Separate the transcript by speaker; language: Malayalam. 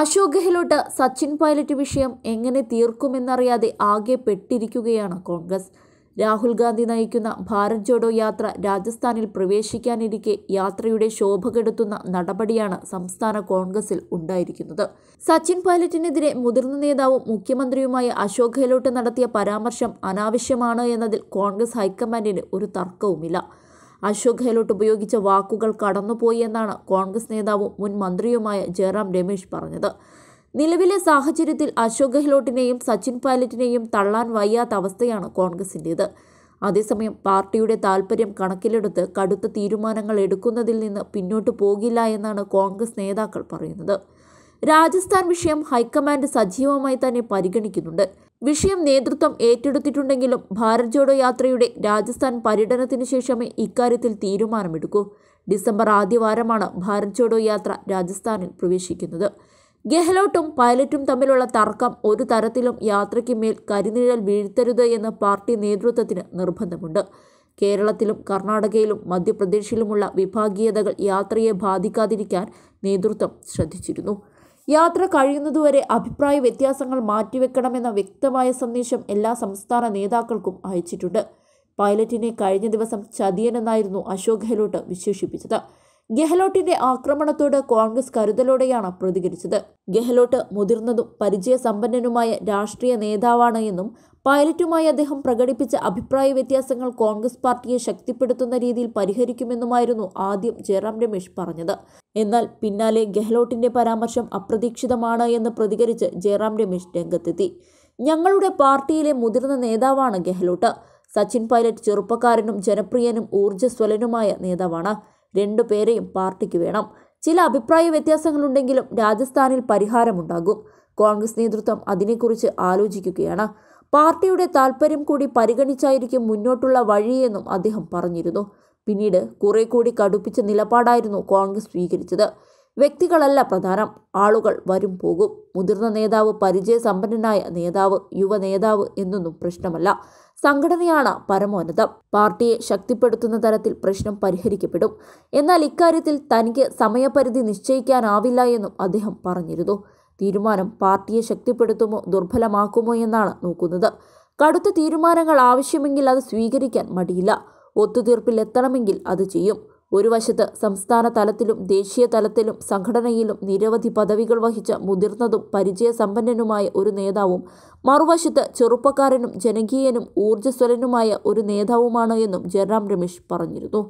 Speaker 1: അശോക് ഗെഹ്ലോട്ട് സച്ചിൻ പൈലറ്റ് വിഷയം എങ്ങനെ തീർക്കുമെന്നറിയാതെ ആകെ പെട്ടിരിക്കുകയാണ് കോൺഗ്രസ് രാഹുൽ ഗാന്ധി നയിക്കുന്ന ഭാരത് ജോഡോ യാത്ര രാജസ്ഥാനിൽ പ്രവേശിക്കാനിരിക്കെ യാത്രയുടെ ശോഭ കെടുത്തുന്ന നടപടിയാണ് സംസ്ഥാന കോൺഗ്രസിൽ ഉണ്ടായിരിക്കുന്നത് സച്ചിൻ പൈലറ്റിനെതിരെ മുതിർന്ന നേതാവും മുഖ്യമന്ത്രിയുമായ അശോക് ഗെഹ്ലോട്ട് നടത്തിയ പരാമർശം അനാവശ്യമാണ് എന്നതിൽ കോൺഗ്രസ് ഹൈക്കമാൻഡിന് ഒരു തർക്കവുമില്ല അശോക് ഗെഹ്ലോട്ട് ഉപയോഗിച്ച വാക്കുകൾ കടന്നുപോയി എന്നാണ് കോൺഗ്രസ് നേതാവും മുൻ മന്ത്രിയുമായ ജയറാം രമേശ് പറഞ്ഞത് നിലവിലെ സാഹചര്യത്തിൽ അശോക് ഗെഹ്ലോട്ടിനെയും സച്ചിൻ പൈലറ്റിനെയും തള്ളാൻ വയ്യാത്ത അവസ്ഥയാണ് കോൺഗ്രസിൻ്റേത് അതേസമയം പാർട്ടിയുടെ താൽപ്പര്യം കണക്കിലെടുത്ത് കടുത്ത തീരുമാനങ്ങൾ എടുക്കുന്നതിൽ നിന്ന് പിന്നോട്ട് പോകില്ല എന്നാണ് കോൺഗ്രസ് നേതാക്കൾ പറയുന്നത് രാജസ്ഥാൻ വിഷയം ഹൈക്കമാൻഡ് സജീവമായി തന്നെ പരിഗണിക്കുന്നുണ്ട് വിഷയം നേതൃത്വം ഏറ്റെടുത്തിട്ടുണ്ടെങ്കിലും ഭാരത് ജോഡോ യാത്രയുടെ രാജസ്ഥാൻ പര്യടനത്തിനു ശേഷമേ ഇക്കാര്യത്തിൽ തീരുമാനമെടുക്കൂ ഡിസംബർ ആദ്യവാരമാണ് ഭാരത് ജോഡോ യാത്ര രാജസ്ഥാനിൽ പ്രവേശിക്കുന്നത് ഗെഹ്ലോട്ടും പൈലറ്റും തമ്മിലുള്ള തർക്കം ഒരു തരത്തിലും യാത്രയ്ക്ക് മേൽ കരിനിഴൽ വീഴ്ത്തരുത് എന്ന് പാർട്ടി നേതൃത്വത്തിന് നിർബന്ധമുണ്ട് കേരളത്തിലും കർണാടകയിലും മധ്യപ്രദേശിലുമുള്ള വിഭാഗീയതകൾ യാത്രയെ ബാധിക്കാതിരിക്കാൻ നേതൃത്വം ശ്രദ്ധിച്ചിരുന്നു യാത്ര കഴിയുന്നതുവരെ അഭിപ്രായ വ്യത്യാസങ്ങൾ മാറ്റിവെക്കണമെന്ന വ്യക്തമായ സന്ദേശം എല്ലാ സംസ്ഥാന നേതാക്കൾക്കും അയച്ചിട്ടുണ്ട് പൈലറ്റിനെ കഴിഞ്ഞ ദിവസം ചതിയനെന്നായിരുന്നു അശോക് ഗെഹ്ലോട്ട് വിശേഷിപ്പിച്ചത് ഗെഹ്ലോട്ടിന്റെ ആക്രമണത്തോട് കോൺഗ്രസ് കരുതലോടെയാണ് പ്രതികരിച്ചത് ഗെഹ്ലോട്ട് മുതിർന്നതും പരിചയസമ്പന്നനുമായ രാഷ്ട്രീയ നേതാവാണ് എന്നും പൈലറ്റുമായി അദ്ദേഹം പ്രകടിപ്പിച്ച അഭിപ്രായ വ്യത്യാസങ്ങൾ കോൺഗ്രസ് പാർട്ടിയെ ശക്തിപ്പെടുത്തുന്ന രീതിയിൽ പരിഹരിക്കുമെന്നുമായിരുന്നു ആദ്യം ജയറാം രമേശ് പറഞ്ഞത് എന്നാൽ പിന്നാലെ ഗെഹ്ലോട്ടിന്റെ പരാമർശം അപ്രതീക്ഷിതമാണ് എന്ന് പ്രതികരിച്ച് ജയറാം രമേശ് രംഗത്തെത്തി ഞങ്ങളുടെ പാർട്ടിയിലെ മുതിർന്ന നേതാവാണ് ഗെഹ്ലോട്ട് സച്ചിൻ പൈലറ്റ് ചെറുപ്പക്കാരനും ജനപ്രിയനും ഊർജ്ജസ്വലനുമായ നേതാവാണ് രണ്ടുപേരെയും പാർട്ടിക്ക് വേണം ചില അഭിപ്രായ വ്യത്യാസങ്ങളുണ്ടെങ്കിലും രാജസ്ഥാനിൽ പരിഹാരമുണ്ടാകും കോൺഗ്രസ് നേതൃത്വം അതിനെക്കുറിച്ച് ആലോചിക്കുകയാണ് പാർട്ടിയുടെ താൽപ്പര്യം കൂടി പരിഗണിച്ചായിരിക്കും മുന്നോട്ടുള്ള വഴിയെന്നും അദ്ദേഹം പറഞ്ഞിരുന്നു പിന്നീട് കുറെ കൂടി കടുപ്പിച്ച നിലപാടായിരുന്നു കോൺഗ്രസ് സ്വീകരിച്ചത് വ്യക്തികളല്ല പ്രധാനം ആളുകൾ വരും പോകും മുതിർന്ന നേതാവ് പരിചയസമ്പന്നനായ നേതാവ് യുവ നേതാവ് എന്നൊന്നും പ്രശ്നമല്ല സംഘടനയാണ് പരമോന്നതം പാർട്ടിയെ ശക്തിപ്പെടുത്തുന്ന തരത്തിൽ പ്രശ്നം പരിഹരിക്കപ്പെടും എന്നാൽ ഇക്കാര്യത്തിൽ തനിക്ക് സമയപരിധി നിശ്ചയിക്കാനാവില്ല എന്നും അദ്ദേഹം പറഞ്ഞിരുന്നു തീരുമാനം പാർട്ടിയെ ശക്തിപ്പെടുത്തുമോ ദുർബലമാക്കുമോ എന്നാണ് നോക്കുന്നത് കടുത്ത തീരുമാനങ്ങൾ ആവശ്യമെങ്കിൽ അത് സ്വീകരിക്കാൻ മടിയില്ല ഒത്തുതീർപ്പിൽ എത്തണമെങ്കിൽ അത് ചെയ്യും ഒരു വശത്ത് സംസ്ഥാന തലത്തിലും ദേശീയ തലത്തിലും സംഘടനയിലും നിരവധി പദവികൾ വഹിച്ച മുതിർന്നതും പരിചയസമ്പന്നനുമായ ഒരു നേതാവും മറുവശത്ത് ചെറുപ്പക്കാരനും ജനകീയനും ഊർജ്ജസ്വലനുമായ ഒരു നേതാവുമാണ് എന്നും ജയറാം രമേശ് പറഞ്ഞിരുന്നു